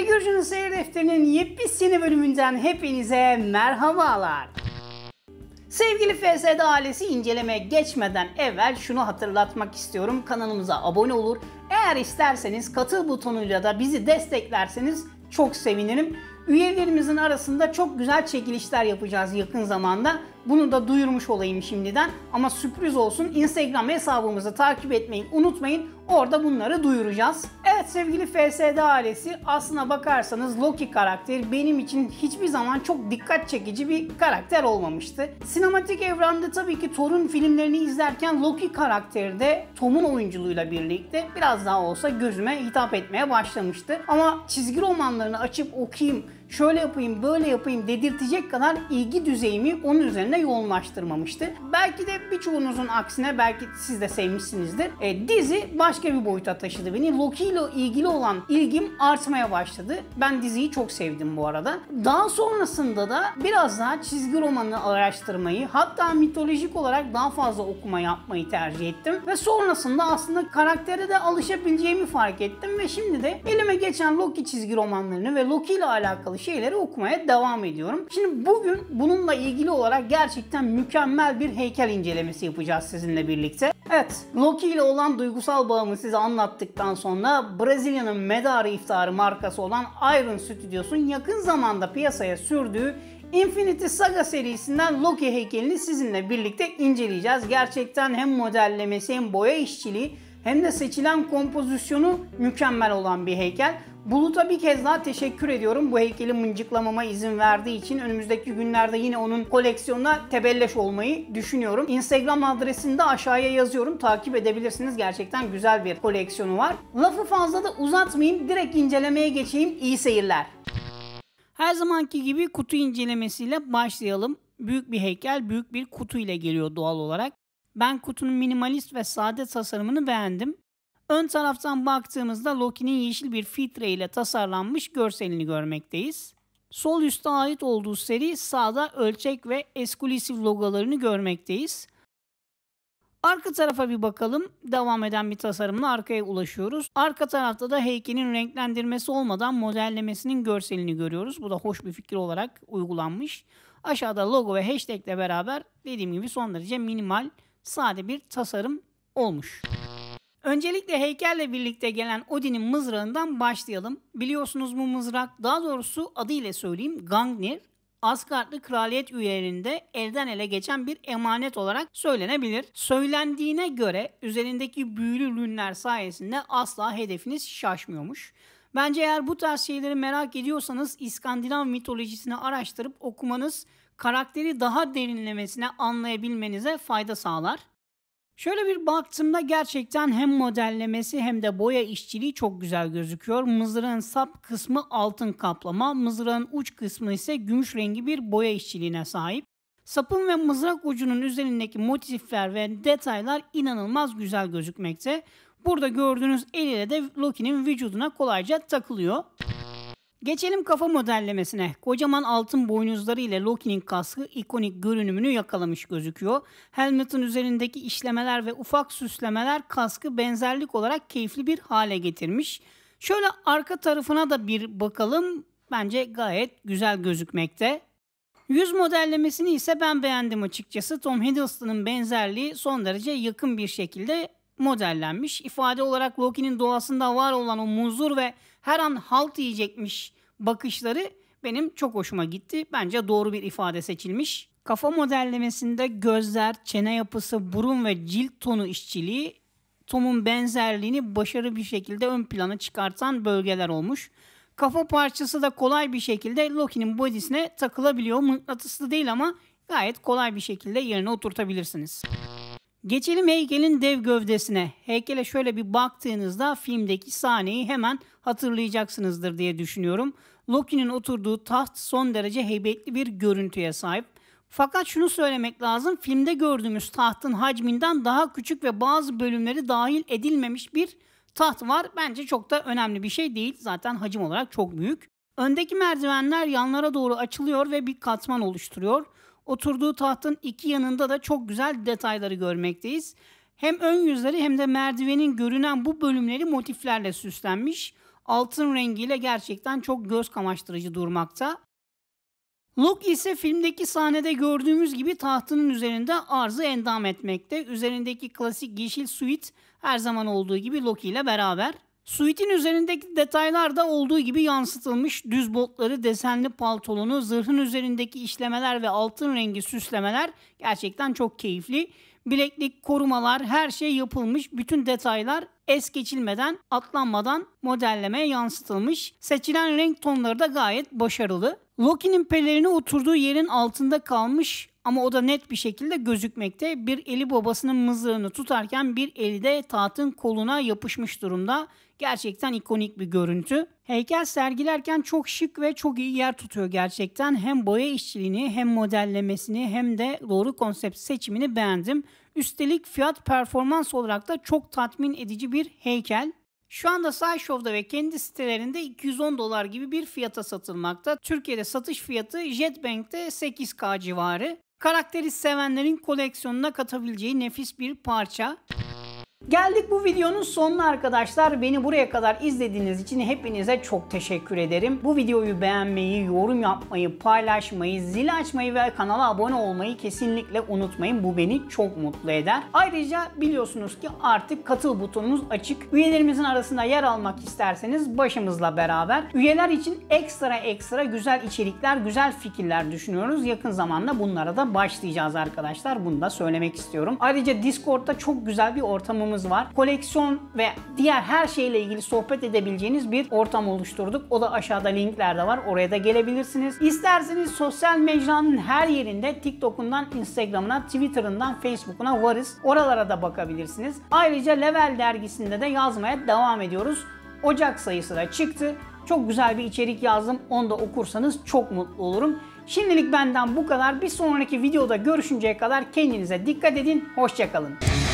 Tepe Gürcü'nün seyir defterinin yepis bölümünden hepinize merhabalar. Sevgili FSD ailesi incelemeye geçmeden evvel şunu hatırlatmak istiyorum. Kanalımıza abone olur. Eğer isterseniz katıl butonuyla da bizi desteklerseniz çok sevinirim. Üyelerimizin arasında çok güzel çekilişler yapacağız yakın zamanda. Bunu da duyurmuş olayım şimdiden. Ama sürpriz olsun Instagram hesabımızı takip etmeyi unutmayın. Orada bunları duyuracağız. Evet sevgili FSD ailesi aslına bakarsanız Loki karakteri benim için hiçbir zaman çok dikkat çekici bir karakter olmamıştı. Sinematik evrende tabii ki Thor'un filmlerini izlerken Loki karakteri de Tom'un oyunculuğuyla birlikte biraz daha olsa gözüme hitap etmeye başlamıştı. Ama çizgi romanlarını açıp okuyayım şöyle yapayım, böyle yapayım dedirtecek kadar ilgi düzeyimi onun üzerine yoğunlaştırmamıştı. Belki de birçoğunuzun aksine belki siz de sevmişsinizdir. E, dizi başka bir boyuta taşıdı beni. Loki ile ilgili olan ilgim artmaya başladı. Ben diziyi çok sevdim bu arada. Daha sonrasında da biraz daha çizgi romanı araştırmayı hatta mitolojik olarak daha fazla okuma yapmayı tercih ettim. Ve sonrasında aslında karaktere de alışabileceğimi fark ettim ve şimdi de elime geçen Loki çizgi romanlarını ve Loki ile alakalı şeyleri okumaya devam ediyorum. Şimdi bugün bununla ilgili olarak gerçekten mükemmel bir heykel incelemesi yapacağız sizinle birlikte. Evet, Loki ile olan duygusal bağımı size anlattıktan sonra Brezilya'nın medarı iftarı markası olan Iron Studios'un yakın zamanda piyasaya sürdüğü Infinity Saga serisinden Loki heykelini sizinle birlikte inceleyeceğiz. Gerçekten hem modellemesi hem boya işçiliği hem de seçilen kompozisyonu mükemmel olan bir heykel. Bulut'a bir kez daha teşekkür ediyorum bu heykeli mıncıklamama izin verdiği için. Önümüzdeki günlerde yine onun koleksiyonuna tebelleş olmayı düşünüyorum. Instagram adresini de aşağıya yazıyorum. Takip edebilirsiniz. Gerçekten güzel bir koleksiyonu var. Lafı fazla da uzatmayayım. Direkt incelemeye geçeyim. İyi seyirler. Her zamanki gibi kutu incelemesiyle başlayalım. Büyük bir heykel, büyük bir kutu ile geliyor doğal olarak. Ben kutunun minimalist ve sade tasarımını beğendim. Ön taraftan baktığımızda Loki'nin yeşil bir filtre ile tasarlanmış görselini görmekteyiz. Sol üstte ait olduğu seri sağda ölçek ve esklusif logolarını görmekteyiz. Arka tarafa bir bakalım. Devam eden bir tasarımla arkaya ulaşıyoruz. Arka tarafta da heykelin renklendirmesi olmadan modellemesinin görselini görüyoruz. Bu da hoş bir fikir olarak uygulanmış. Aşağıda logo ve hashtag ile beraber dediğim gibi son derece minimal, sade bir tasarım olmuş. Öncelikle heykelle birlikte gelen Odin'in mızrağından başlayalım. Biliyorsunuz bu mızrak daha doğrusu adıyla söyleyeyim Gangnir. Asgardlı kraliyet üyelerinde elden ele geçen bir emanet olarak söylenebilir. Söylendiğine göre üzerindeki büyülü rünler sayesinde asla hedefiniz şaşmıyormuş. Bence eğer bu tarz şeyleri merak ediyorsanız İskandinav mitolojisini araştırıp okumanız karakteri daha derinlemesine anlayabilmenize fayda sağlar. Şöyle bir baktığımda gerçekten hem modellemesi hem de boya işçiliği çok güzel gözüküyor. Mızırın sap kısmı altın kaplama, mızırın uç kısmı ise gümüş rengi bir boya işçiliğine sahip. Sapın ve mızrak ucunun üzerindeki motifler ve detaylar inanılmaz güzel gözükmekte. Burada gördüğünüz el ile de Loki'nin vücuduna kolayca takılıyor. Geçelim kafa modellemesine. Kocaman altın boynuzları ile Loki'nin kaskı ikonik görünümünü yakalamış gözüküyor. Helmet'in üzerindeki işlemeler ve ufak süslemeler kaskı benzerlik olarak keyifli bir hale getirmiş. Şöyle arka tarafına da bir bakalım. Bence gayet güzel gözükmekte. Yüz modellemesini ise ben beğendim açıkçası. Tom Hiddleston'ın benzerliği son derece yakın bir şekilde modellenmiş. İfade olarak Loki'nin doğasında var olan o muzur ve her an halt yiyecekmiş bakışları benim çok hoşuma gitti. Bence doğru bir ifade seçilmiş. Kafa modellemesinde gözler, çene yapısı, burun ve cilt tonu işçiliği Tom'un benzerliğini başarılı bir şekilde ön plana çıkartan bölgeler olmuş. Kafa parçası da kolay bir şekilde Loki'nin bodisine takılabiliyor. Mıknatıslı değil ama gayet kolay bir şekilde yerine oturtabilirsiniz. Geçelim heykelin dev gövdesine. Heykele şöyle bir baktığınızda filmdeki sahneyi hemen hatırlayacaksınızdır diye düşünüyorum. Loki'nin oturduğu taht son derece heybetli bir görüntüye sahip. Fakat şunu söylemek lazım. Filmde gördüğümüz tahtın hacminden daha küçük ve bazı bölümleri dahil edilmemiş bir taht var. Bence çok da önemli bir şey değil. Zaten hacim olarak çok büyük. Öndeki merdivenler yanlara doğru açılıyor ve bir katman oluşturuyor. Oturduğu tahtın iki yanında da çok güzel detayları görmekteyiz. Hem ön yüzleri hem de merdivenin görünen bu bölümleri motiflerle süslenmiş. Altın rengiyle gerçekten çok göz kamaştırıcı durmakta. Luke ise filmdeki sahnede gördüğümüz gibi tahtının üzerinde arzı endam etmekte. Üzerindeki klasik yeşil suit her zaman olduğu gibi Loki ile beraber. Suitin üzerindeki detaylar da olduğu gibi yansıtılmış. Düz botları, desenli paltolonu, zırhın üzerindeki işlemeler ve altın rengi süslemeler gerçekten çok keyifli. Bileklik, korumalar, her şey yapılmış. Bütün detaylar es geçilmeden, atlanmadan modellemeye yansıtılmış. Seçilen renk tonları da gayet başarılı. Loki'nin pelerini oturduğu yerin altında kalmış. Ama o da net bir şekilde gözükmekte. Bir eli babasının mızrağını tutarken bir eli de tahtın koluna yapışmış durumda. Gerçekten ikonik bir görüntü. Heykel sergilerken çok şık ve çok iyi yer tutuyor gerçekten. Hem boya işçiliğini hem modellemesini hem de doğru konsept seçimini beğendim. Üstelik fiyat performans olarak da çok tatmin edici bir heykel. Şu anda SciShow'da ve kendi sitelerinde 210 dolar gibi bir fiyata satılmakta. Türkiye'de satış fiyatı JetBank'te 8K civarı karakteri sevenlerin koleksiyonuna katabileceği nefis bir parça. Geldik bu videonun sonuna arkadaşlar. Beni buraya kadar izlediğiniz için hepinize çok teşekkür ederim. Bu videoyu beğenmeyi, yorum yapmayı, paylaşmayı, zil açmayı ve kanala abone olmayı kesinlikle unutmayın. Bu beni çok mutlu eder. Ayrıca biliyorsunuz ki artık katıl butonumuz açık. Üyelerimizin arasında yer almak isterseniz başımızla beraber. Üyeler için ekstra ekstra güzel içerikler, güzel fikirler düşünüyoruz. Yakın zamanda bunlara da başlayacağız arkadaşlar. Bunu da söylemek istiyorum. Ayrıca Discord'da çok güzel bir ortamımız alanlarımız var. Koleksiyon ve diğer her şeyle ilgili sohbet edebileceğiniz bir ortam oluşturduk. O da aşağıda linklerde var. Oraya da gelebilirsiniz. İsterseniz sosyal mecranın her yerinde TikTok'undan Instagram'ına, Twitter'ından Facebook'una varız. Oralara da bakabilirsiniz. Ayrıca Level dergisinde de yazmaya devam ediyoruz. Ocak sayısı da çıktı. Çok güzel bir içerik yazdım. Onu da okursanız çok mutlu olurum. Şimdilik benden bu kadar. Bir sonraki videoda görüşünceye kadar kendinize dikkat edin. Hoşçakalın.